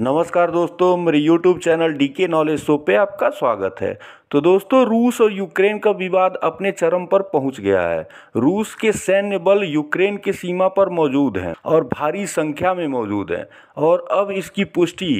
नमस्कार दोस्तों मेरे YouTube channel D K knowledge show पे आपका स्वागत है तो दोस्तों रूस और यूक्रेन का विवाद अपने चरम पर पहुंच गया है रूस के सैन्य बल यूक्रेन की सीमा पर मौजूद हैं और भारी संख्या में मौजूद हैं और अब इसकी पुष्टि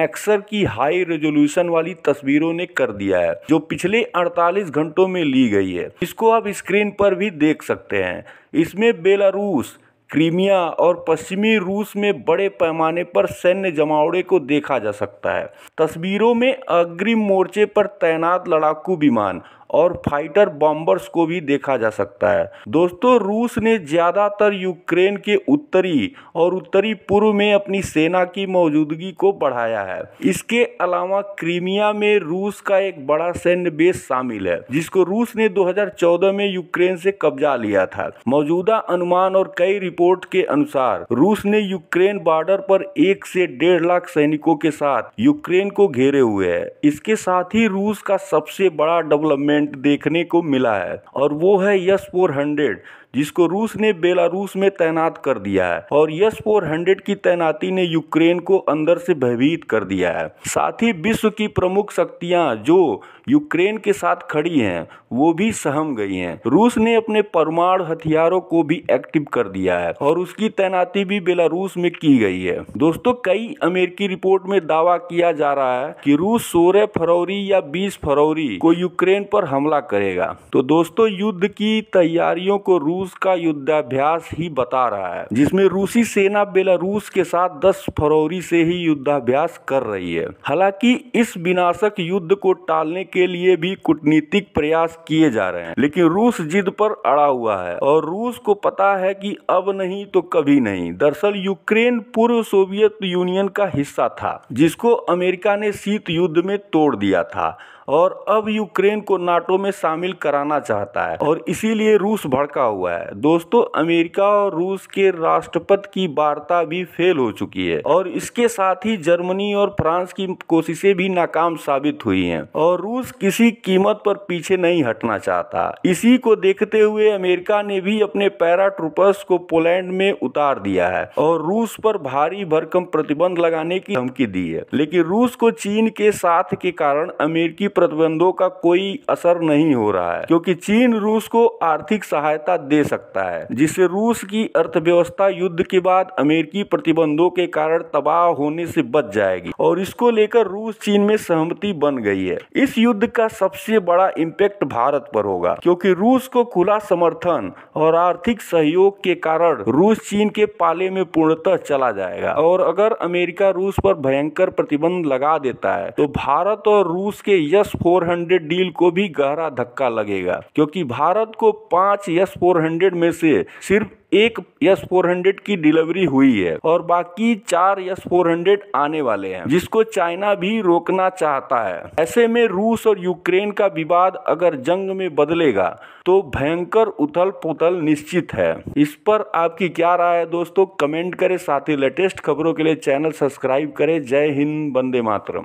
मैक्सर की हाई रेजोल्यूशन वाली तस्वीरों ने कर दिया है जो पिछले 48 घंटों में ली गई है इसको आप स्क्रीन पर भी देख सकते हैं इसमें बेलारूस क्रीमिया और पश्चिमी रूस में बड़े पैमाने पर सैन्य जमावड़े को देखा जा सकता है तस्वीरों में अग्रिम मोर्चे पर तैनात लड़ाकू विमान और फाइटर बॉम्बर्स को भी देखा जा सकता है दोस्तों रूस ने ज़्यादातर यूक्रेन के उत्तरी और उत्तरी पूर्व में अपनी सेना की मौजूदगी को बढ़ाया है इसके अलावा क्रीमिया में रूस का एक बड़ा सैन्य बेस शामिल है जिसको रूस ने 2014 में यूक्रेन से कब्जा लिया था मौजूदा अनुमान और कई रिपोर्ट के अनुसार रूस ने यूक्रेन बॉर्डर पर एक से डेढ़ लाख सैनिकों के साथ यूक्रेन को घेरे हुए है इसके साथ ही रूस का सबसे बड़ा डेवलपमेंट मूवमेंट देखने को मिला है और वो है यस फोर हंड्रेड जिसको रूस ने बेलारूस में तैनात कर दिया है और यस फोर हंड्रेड की तैनाती ने यूक्रेन को अंदर से भयभीत कर दिया है साथ ही विश्व की प्रमुख शक्तियां जो यूक्रेन के साथ खड़ी हैं वो भी सहम गई हैं रूस ने अपने परमाणु हथियारों को भी एक्टिव कर दिया है और उसकी तैनाती भी बेलारूस में की गई है दोस्तों कई अमेरिकी रिपोर्ट में दावा किया जा रहा है कि रूस सोलह फरवरी या बीस फरवरी को यूक्रेन पर हमला करेगा तो दोस्तों युद्ध की तैयारियों को रूस रूस का युद्धाभ्यास ही बता रहा है जिसमें रूसी सेना बेलारूस के साथ 10 फरवरी से ही युद्धाभ्यास कर रही है हालांकि इस विनाशक युद्ध को टालने के लिए भी कूटनीतिक प्रयास किए जा रहे हैं लेकिन रूस जिद पर अड़ा हुआ है और रूस को पता है कि अब नहीं तो कभी नहीं दरअसल यूक्रेन पूर्व सोवियत यूनियन का हिस्सा था जिसको अमेरिका ने शीत युद्ध में तोड़ दिया था और अब यूक्रेन को नाटो में शामिल कराना चाहता है और इसीलिए रूस भड़का हुआ है दोस्तों अमेरिका और रूस के राष्ट्रपति की वार्ता भी फेल हो चुकी है और इसके साथ ही जर्मनी और फ्रांस की कोशिशें भी नाकाम साबित हुई हैं और रूस किसी कीमत पर पीछे नहीं हटना चाहता इसी को देखते हुए अमेरिका ने भी अपने पैरा ट्रूपर्स को पोलैंड में उतार दिया है और रूस पर भारी भरकम प्रतिबंध लगाने की धमकी दी है लेकिन रूस को चीन के साथ के कारण अमेरिकी प्रतिबंधों का कोई असर नहीं हो रहा है क्योंकि चीन रूस को आर्थिक सहायता दे सकता है जिससे रूस की अर्थव्यवस्था युद्ध के बाद अमेरिकी प्रतिबंधों के कारण तबाह होने से बच जाएगी और इसको लेकर रूस चीन में सहमति बन गई है इस युद्ध का सबसे बड़ा इम्पेक्ट भारत पर होगा क्योंकि रूस को खुला समर्थन और आर्थिक सहयोग के कारण रूस चीन के पाले में पूर्णतः चला जाएगा और अगर अमेरिका रूस पर भयंकर प्रतिबंध लगा देता है तो भारत और रूस के यह एस हंड्रेड डील को भी गहरा धक्का लगेगा क्योंकि भारत को पांच एस हंड्रेड में से सिर्फ एक एस हंड्रेड की डिलीवरी हुई है और बाकी चार एस हंड्रेड आने वाले हैं जिसको चाइना भी रोकना चाहता है ऐसे में रूस और यूक्रेन का विवाद अगर जंग में बदलेगा तो भयंकर उथल पुथल निश्चित है इस पर आपकी क्या राय है दोस्तों कमेंट करें साथ ही लेटेस्ट खबरों के लिए चैनल सब्सक्राइब करें जय हिंद बंदे मातरम